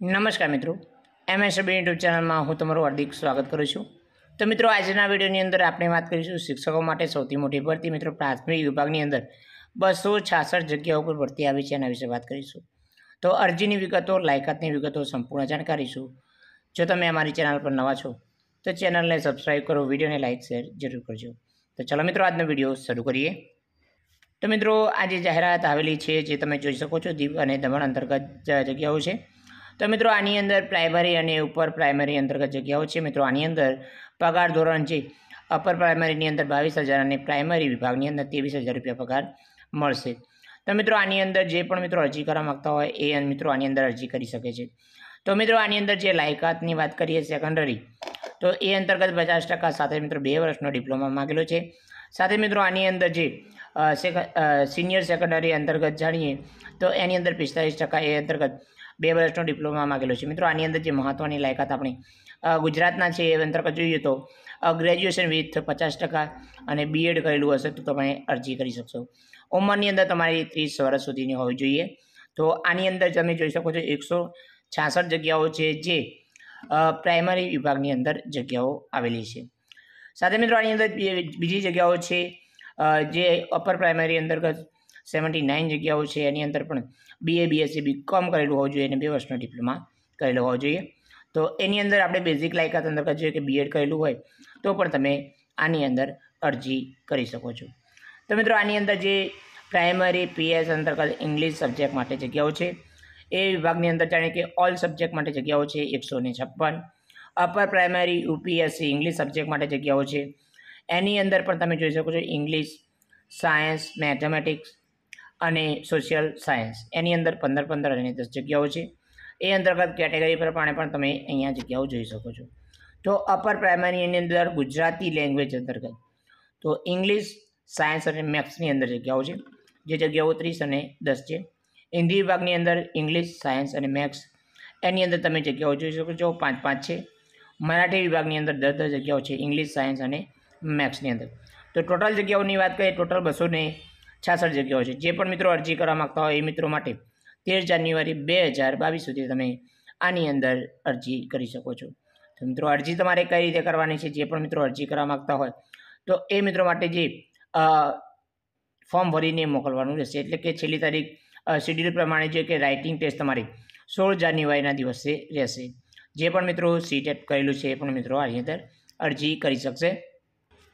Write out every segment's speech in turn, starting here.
નમસ્કાર મિત્રો બી યુટ્યુબ ચેનલમાં હું તમારું હાર્દિક સ્વાગત કરું છું તો મિત્રો આજના વિડીયોની અંદર આપણે વાત કરીશું શિક્ષકો માટે સૌથી મોટી ભરતી મિત્રો પ્રાથમિક વિભાગની અંદર બસો છાસઠ જગ્યાઓ પર ભરતી આવી છે એના વિશે વાત કરીશું તો અરજીની વિગતો લાયકાતની વિગતો સંપૂર્ણ જાણકારીશું જો તમે અમારી ચેનલ પર નવા છો તો ચેનલને સબસ્ક્રાઈબ કરો વિડીયોને લાઇક શેર જરૂર કરજો તો ચલો મિત્રો આજનો વિડીયો શરૂ કરીએ તો મિત્રો આજે જાહેરાત આવેલી છે જે તમે જોઈ શકો છો દીવ અને દમણ અંતર્ગત જગ્યાઓ છે તો મિત્રો આની અંદર પ્રાઇમરી અને ઉપર પ્રાઇમરી અંતર્ગત જગ્યાઓ છે મિત્રો આની અંદર પગાર ધોરણ છે અપર પ્રાઇમરીની અંદર બાવીસ હજાર અને પ્રાઇમરી વિભાગની અંદર ત્રેવીસ હજાર રૂપિયા પગાર મળશે તો મિત્રો આની અંદર જે પણ મિત્રો અરજી કરવા માગતા હોય એ મિત્રો આની અંદર અરજી કરી શકે છે તો મિત્રો આની અંદર જે લાયકાતની વાત કરીએ સેકન્ડરી તો એ અંતર્ગત પચાસ ટકા સાથે મિત્રો બે વર્ષનો ડિપ્લોમા માગેલો છે સાથે મિત્રો આની અંદર જે સિનિયર સેકન્ડરી અંતર્ગત જાણીએ તો એની અંદર પિસ્તાલીસ ટકા એ અંતર્ગત બે વર્ષનો ડિપ્લોમા માગેલો છે મિત્રો આની અંદર જે મહત્ત્વની લાયકાત આપણી ગુજરાતના છે એ અંતર્ગત જોઈએ તો ગ્રેજ્યુએશન વિથ પચાસ ટકા અને બીએડ કરેલું હશે તો તમે અરજી કરી શકશો ઉંમરની અંદર તમારી ત્રીસ વર્ષ સુધીની હોવી જોઈએ તો આની અંદર તમે જોઈ શકો છો એકસો છાસઠ જગ્યાઓ છે જે પ્રાઇમરી વિભાગની અંદર જગ્યાઓ આવેલી છે સાથે મિત્રો આની અંદર બીજી જગ્યાઓ છે જે અપર પ્રાઇમરી અંતર્ગત સેવન્ટી નાઇન જગ્યાઓ છે એની અંદર પણ બીએ બીએસસી બીકોમ કરેલું હોવું જોઈએ અને બે વર્ષનો ડિપ્લોમા કરેલો હોવો જોઈએ તો એની અંદર આપણે બેઝિક લાયકાત અંદર કહે છે કે બીએડ કરેલું હોય તો પણ તમે આની અંદર અરજી કરી શકો છો તો મિત્રો આની અંદર જે પ્રાઇમરી પીએસ અંતર્ગત ઇંગ્લિશ સબ્જેક્ટ માટે જગ્યાઓ છે એ વિભાગની અંદર જાણે કે ઓલ સબ્જેક્ટ માટે જગ્યાઓ છે એકસો ને છપ્પન upper primary UPSC English subject માટે જગ્યાઓ છે એની અંદર પણ તમે જોઈ શકો છો ઇંગ્લિશ સાયન્સ મેથેમેટિક્સ અને સોશિયલ સાયન્સ એની અંદર પંદર પંદર અને દસ જગ્યાઓ છે એ અંતર્ગત કેટેગરી પ્રમાણે પણ તમે અહીંયા જગ્યાઓ જોઈ શકો છો તો અપર પ્રાઇમરીની અંદર ગુજરાતી લેંગ્વેજ અંતર્ગત તો ઇંગ્લિશ સાયન્સ અને મેથ્સની અંદર જગ્યાઓ છે જે જગ્યાઓ ત્રીસ અને દસ છે હિન્દી વિભાગની અંદર ઇંગ્લિશ સાયન્સ અને મેથ્સ એની અંદર તમે જગ્યાઓ જોઈ શકો છો પાંચ પાંચ છે મરાઠી વિભાગની અંદર દસ દસ જગ્યાઓ છે ઇંગ્લિશ સાયન્સ અને મેથ્સની અંદર તો ટોટલ જગ્યાઓની વાત કરીએ ટોટલ બસો ને છાસઠ જગ્યાઓ છે જે પણ મિત્રો અરજી કરવા માગતા હોય એ મિત્રો માટે તેર જાન્યુઆરી બે હજાર બાવીસ સુધી તમે આની અંદર અરજી કરી શકો છો તો મિત્રો અરજી તમારે કઈ રીતે કરવાની છે જે પણ મિત્રો અરજી કરવા માગતા હોય તો એ મિત્રો માટે જે ફોર્મ ભરીને મોકલવાનું રહેશે એટલે કે છેલ્લી તારીખ શેડ્યુલ પ્રમાણે જે કે રાઇટિંગ ટેસ્ટ તમારી સોળ જાન્યુઆરીના દિવસે રહેશે જે પણ મિત્રો સીટ ટેટ કરેલું છે એ પણ મિત્રો આની અંદર અરજી કરી શકશે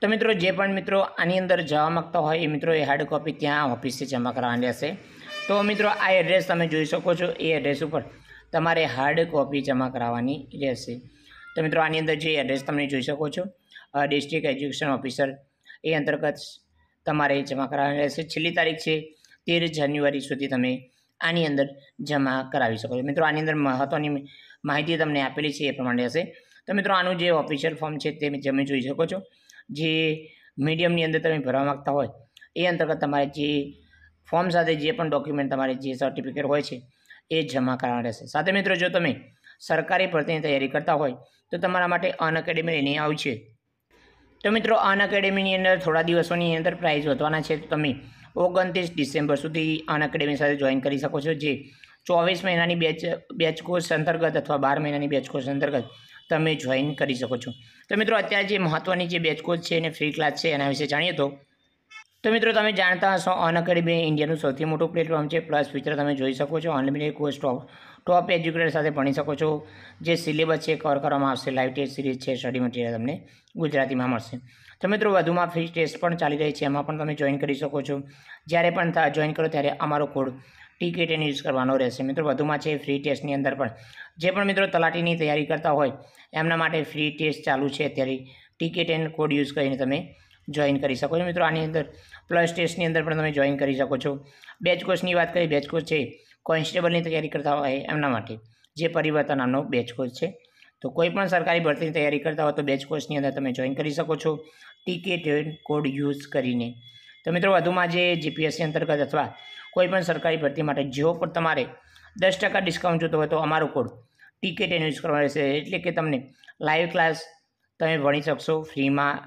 તો મિત્રો જે પણ મિત્રો આની અંદર જવા માગતા હોય એ મિત્રો એ હાર્ડ કોપી ત્યાં ઓફિસથી જમા કરવાની હશે તો મિત્રો આ એડ્રેસ તમે જોઈ શકો છો એ એડ્રેસ ઉપર તમારે હાર્ડ કોપી જમા કરાવવાની રહેશે તો મિત્રો આની અંદર જે એડ્રેસ તમે જોઈ શકો છો ડિસ્ટ્રિક્ટ એજ્યુકેશન ઓફિસર એ અંતર્ગત તમારે જમા કરાવવાની રહેશે છેલ્લી તારીખ છે તેર જાન્યુઆરી સુધી તમે આની અંદર જમા કરાવી શકો છો મિત્રો આની અંદર મહત્ત્વની માહિતી તમને આપેલી છે એ પ્રમાણે હશે તો મિત્રો આનું જે ઓફિશિયલ ફોર્મ છે તે તમે જોઈ શકો છો જે મીડિયમની અંદર તમે ભરવા માગતા હોય એ અંતર્ગત તમારે જે ફોર્મ સાથે જે પણ ડોક્યુમેન્ટ તમારે જે સર્ટિફિકેટ હોય છે એ જમા કરવાના રહેશે સાથે મિત્રો જો તમે સરકારી ભરતીની તૈયારી કરતા હોય તો તમારા માટે અન એકેડેમી લઈને આવી છે તો મિત્રો અન અંદર થોડા દિવસોની અંદર પ્રાઇઝ વધવાના છે તો તમે ઓગણત્રીસ ડિસેમ્બર સુધી અન સાથે જોઈન કરી શકો છો જે ચોવીસ મહિનાની બેચ બેચ કોર્સ અંતર્ગત અથવા બાર મહિનાની બેચ કોર્સ અંતર્ગત તમે જોઈન કરી શકો છો તો મિત્રો અત્યારે જે મહત્ત્વની જે બેચકોચ છે અને ફ્રી ક્લાસ છે એના વિશે જાણીએ તો તો મિત્રો તમે જાણતા હશો અન અકેડમી ઇન્ડિયાનું સૌથી મોટું પ્લેટફોર્મ છે પ્લસ ફીચર તમે જોઈ શકો છો unlimited course top top educator સાથે ભણી શકો છો જે સિલેબસ છે કવર કરવામાં આવશે લાઈવ ટેસ્ટ સિરીઝ છે સ્ટડી મટીરિયલ તમને ગુજરાતીમાં મળશે તો મિત્રો વધુમાં ફ્રી ટેસ્ટ પણ ચાલી રહી છે એમાં પણ તમે જોઈન કરી શકો છો જ્યારે પણ જોઈન કરો ત્યારે અમારો કોડ ટીકેટેન યુઝ કરવાનો રહેશે મિત્રો વધુમાં છે ફ્રી ટેસ્ટની અંદર પણ જે પણ મિત્રો તલાટીની તૈયારી કરતા હોય એમના માટે ફ્રી ટેસ્ટ ચાલુ છે અત્યારે ટીકેટેન કોડ યુઝ કરીને તમે જોઈન કરી શકો છો મિત્રો આની અંદર પ્લસ ટેસ્ટની અંદર પણ તમે જોઈન કરી શકો છો બેચ કોર્સની વાત કરીએ બેચ કોર્સ છે કોન્સ્ટેબલની તૈયારી કરતા હોય એમના માટે જે પરિવર્તન નામનો બેચ કોર્સ છે તો કોઈ પણ સરકારી ભરતીની તૈયારી કરતા હોય તો બેચ કોર્સની અંદર તમે જોઈન કરી શકો છો ટીકેટ કોડ યુઝ કરીને તો મિત્રો વધુમાં જે જીપીએસસી અંતર્ગત અથવા કોઈ પણ સરકારી ભરતી માટે જેઓ પણ તમારે દસ ટકા ડિસ્કાઉન્ટ જોતો હોય તો અમારો કોડ ટીકે ટેન યુઝ કરવાનો રહેશે એટલે કે તમને લાઈવ ક્લાસ તમે ભણી શકશો ફ્રીમાં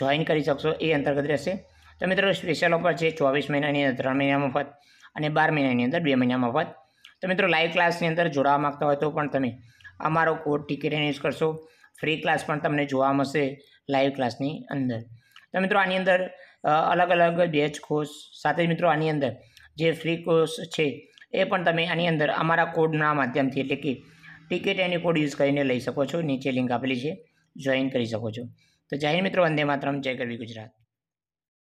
જોઈન કરી શકશો એ અંતર્ગત રહેશે તો મિત્રો સ્પેશિયલ ઓફર છે ચોવીસ મહિનાની અંદર ત્રણ મહિના મફત અને બાર મહિનાની અંદર બે મહિના મફત તો મિત્રો લાઈવ ક્લાસની અંદર જોડાવા માગતા હોય તો પણ તમે અમારો કોડ ટિકિટ ટેન યુઝ કરશો ફ્રી ક્લાસ પણ તમને જોવા મળશે લાઈવ ક્લાસની અંદર તો મિત્રો આની અંદર અલગ અલગ બેચ કોર્સ સાથે જ મિત્રો આની અંદર જે ફ્રી કોર્સ છે એ પણ તમે આની અંદર અમારા કોડના માધ્યમથી એટલે કે ટિકિટ એની કોડ યુઝ કરીને લઈ શકો છો નીચે લિંક આપેલી છે જોઈન કરી શકો છો તો જાહેર મિત્રો વંદે માત્રમ જય કરવી ગુજરાત